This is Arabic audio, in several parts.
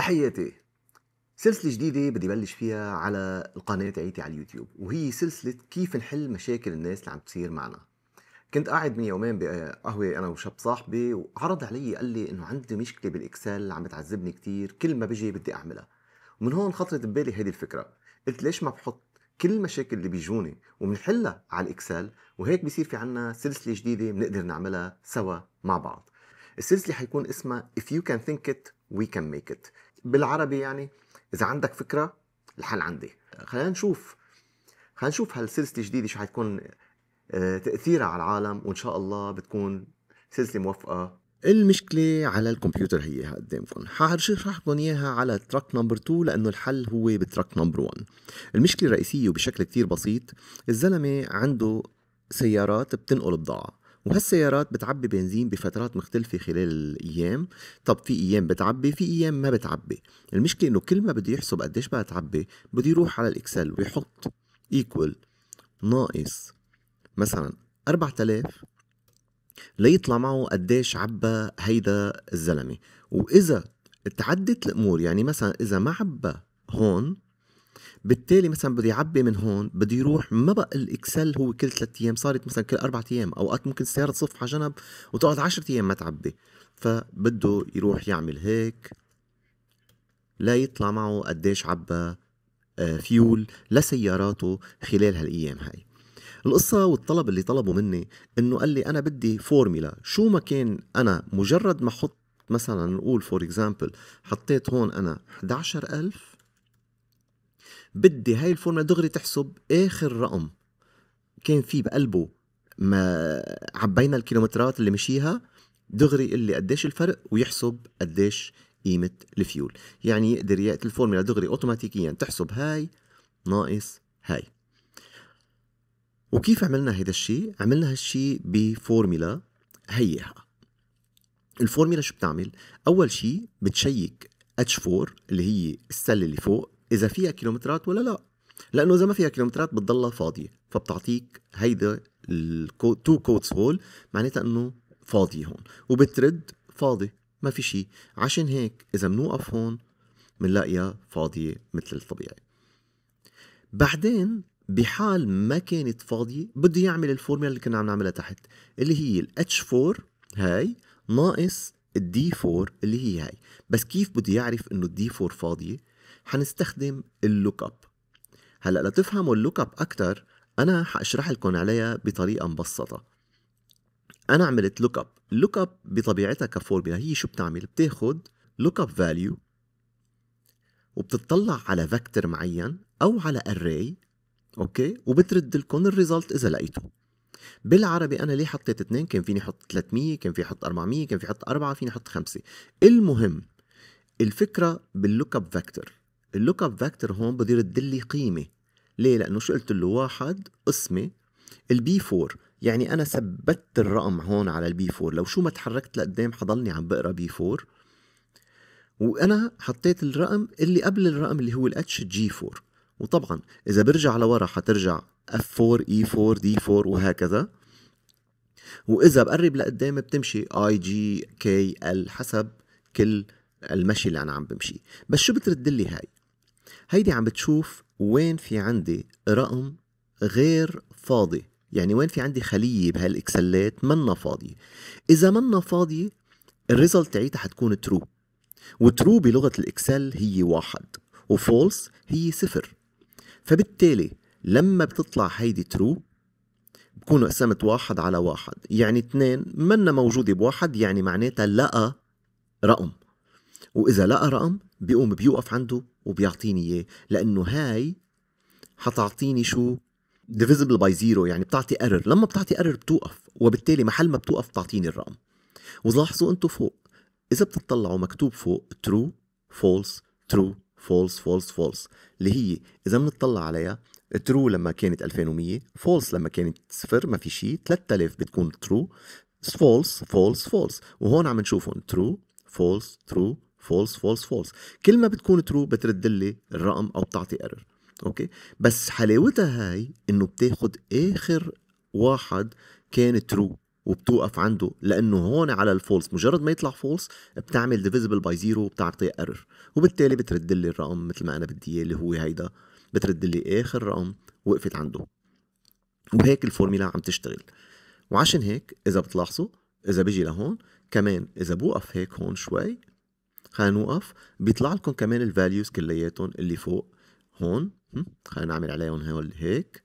تحياتي سلسلة جديدة بدي بلش فيها على القناة تاعيتي على اليوتيوب وهي سلسلة كيف نحل مشاكل الناس اللي عم تصير معنا كنت قاعد من يومين بقهوة أنا وشاب صاحبي وعرض علي قال لي إنه عندي مشكلة بالإكسل عم بتعذبني كتير كل ما بجي بدي أعملها ومن هون خطرت ببالي هذه الفكرة قلت ليش ما بحط كل المشاكل اللي بيجوني وبنحلها على الإكسل وهيك بصير في عنا سلسلة جديدة بنقدر نعملها سوا مع بعض السلسلة حيكون اسمها If you can think it we can make it بالعربي يعني اذا عندك فكره الحل عندي خلينا نشوف خلينا نشوف هالسلسله الجديده شو حتكون آه، تاثيرها على العالم وان شاء الله بتكون سلسله موفقه المشكلة على الكمبيوتر هي قدامكم حأشرح لكم اياها على تراك نمبر 2 لانه الحل هو بتراك نمبر 1 المشكلة الرئيسية وبشكل كتير بسيط الزلمة عنده سيارات بتنقل بضاعة وهالسيارات بتعبي بنزين بفترات مختلفة خلال الأيام طب في أيام بتعبي في أيام ما بتعبي المشكلة إنه كل ما بده يحسب قديش بقى تعبي بده يروح على الإكسل ويحط equal ناقص مثلا 4000 ليطلع معه قديش عبى هيدا الزلمة وإذا تعدت الأمور يعني مثلا إذا ما عبى هون بالتالي مثلا بده يعبي من هون بده يروح ما بقى الاكسل هو كل ثلاث ايام صارت مثلا كل اربع ايام اوقات ممكن السياره تصف على جنب وتقعد 10 ايام ما تعبي فبده يروح يعمل هيك لا يطلع معه قديش عبى فيول آه، لسياراته خلال هالايام هاي القصة والطلب اللي طلبوا مني انه قال لي انا بدي فورميلا شو ما كان انا مجرد ما احط مثلا نقول فور اكزامبل حطيت هون انا 11000 بدي هاي الفورمولا دغري تحسب اخر رقم كان في بقلبه ما عبينا الكيلومترات اللي مشيها دغري يقول لي قديش الفرق ويحسب قديش قيمة الفيول يعني يقدر يأتي الفورمولا دغري اوتوماتيكيا تحسب هاي ناقص هاي وكيف عملنا هيدا الشيء؟ عملنا هالشيء بفورمولا هيها الفورمولا شو بتعمل؟ أول شيء بتشيك H4 اللي هي السلة اللي فوق اذا فيها كيلومترات ولا لا لانه اذا ما فيها كيلومترات بتضلها فاضيه فبتعطيك هيدا الكو... تو كوتس هول معناتها انه فاضي هون وبترد فاضي ما في شيء عشان هيك اذا بنوقف هون بنلاقيها فاضيه مثل الطبيعي بعدين بحال ما كانت فاضيه بده يعمل الفورمولا اللي كنا عم نعملها تحت اللي هي ال H4 هاي ناقص الدي 4 اللي هي هاي بس كيف بده يعرف انه الدي 4 فاضيه حنستخدم اللوك اب هلا لتفهموا اللوك اب اكثر انا حاشرح لكم عليها بطريقه مبسطه انا عملت لوك اب اللوك اب بطبيعتها كفورمولا هي شو بتعمل بتاخذ لوك اب فاليو وبتطلع على فيكتور معين او على اري اوكي وبترد لكم الريزلت اذا لقيته بالعربي انا ليه حطيت اثنين كان فيني احط 300 كان فيني احط 400 كان فيني احط 4 فيني احط 5 المهم الفكره باللوك اب فيكتور اللوك اب فاكتور هون يرد لي قيمه ليه لانه شو قلت له واحد قسمه البي 4 يعني انا ثبتت الرقم هون على البي 4 لو شو ما تحركت لقدام حضلني عم بقرا بي 4 وانا حطيت الرقم اللي قبل الرقم اللي هو الاتش جي 4 وطبعا اذا برجع لورا حترجع اف 4 اي 4 دي 4 وهكذا واذا بقرب لقدام بتمشي اي جي كي ال حسب كل المشي اللي انا عم بمشي بس شو بترد لي هاي هيدي عم بتشوف وين في عندي رقم غير فاضي يعني وين في عندي خلية بهالإكسلات منا فاضية إذا منا فاضية الريزلت تعيتها حتكون ترو وترو بلغة الإكسل هي واحد وفولس هي صفر فبالتالي لما بتطلع هيدي ترو بكون قسمت واحد على واحد يعني اثنين منا موجودة بواحد يعني معناتها لقى رقم وإذا لقى رقم بيقوم بيوقف عنده وبيعطيني اياه لانه هاي حتعطيني شو ديفيزبل باي زيرو يعني بتعطي ايرور لما بتعطي ايرور بتوقف وبالتالي محل ما بتوقف بتعطيني الرقم ولاحظوا انتم فوق اذا بتطلعوا مكتوب فوق ترو فولس ترو فولس فولس فولس اللي هي اذا بنطلع عليها ترو لما كانت 2100 فولس لما كانت صفر ما في شيء 3000 بتكون ترو فولس فولس فولس وهون عم نشوفهم ترو فولس ترو فولس فولس فولس كل ما بتكون ترو بترد لي الرقم او بتعطي ايرور اوكي بس حلاوتها هاي انه بتاخد اخر واحد كان ترو وبتوقف عنده لانه هون على الفولس مجرد ما يطلع فولس بتعمل ديفيزبل باي زيرو وبتعطي ايرور وبالتالي بترد لي الرقم مثل ما انا بدي اياه اللي هو هيدا بترد لي اخر رقم وقفت عنده وهيك الفورميلا عم تشتغل وعشان هيك اذا بتلاحظوا اذا بيجي لهون كمان اذا بوقف هيك هون شوي خلينا نوقف بيطلع لكم كمان الفاليوز كلياتهم اللي فوق هون خلينا نعمل عليهم هول هيك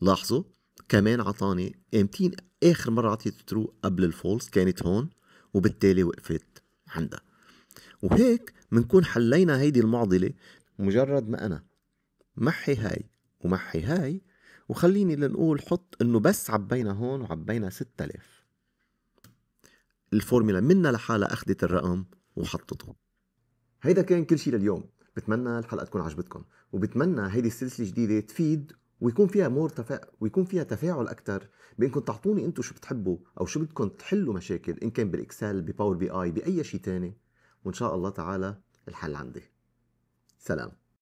لاحظوا كمان عطاني امتين اخر مره عطيت ترو قبل الفولس كانت هون وبالتالي وقفت عندها وهيك بنكون حلينا هيدي المعضله مجرد ما انا محي هاي ومحي هاي وخليني لنقول حط انه بس عبينا هون وعبينا 6000 الفورميلا منا لحالها اخذت الرقم وحطته هيدا كان كل شيء لليوم بتمنى الحلقه تكون عجبتكم وبتمنى هيدي السلسله الجديده تفيد ويكون فيها مور تفا... ويكون فيها تفاعل اكثر بانكم تعطوني انتم شو بتحبوا او شو بدكم تحلوا مشاكل ان كان بالاكسل بباور بي اي باي شيء ثاني وان شاء الله تعالى الحل عندي سلام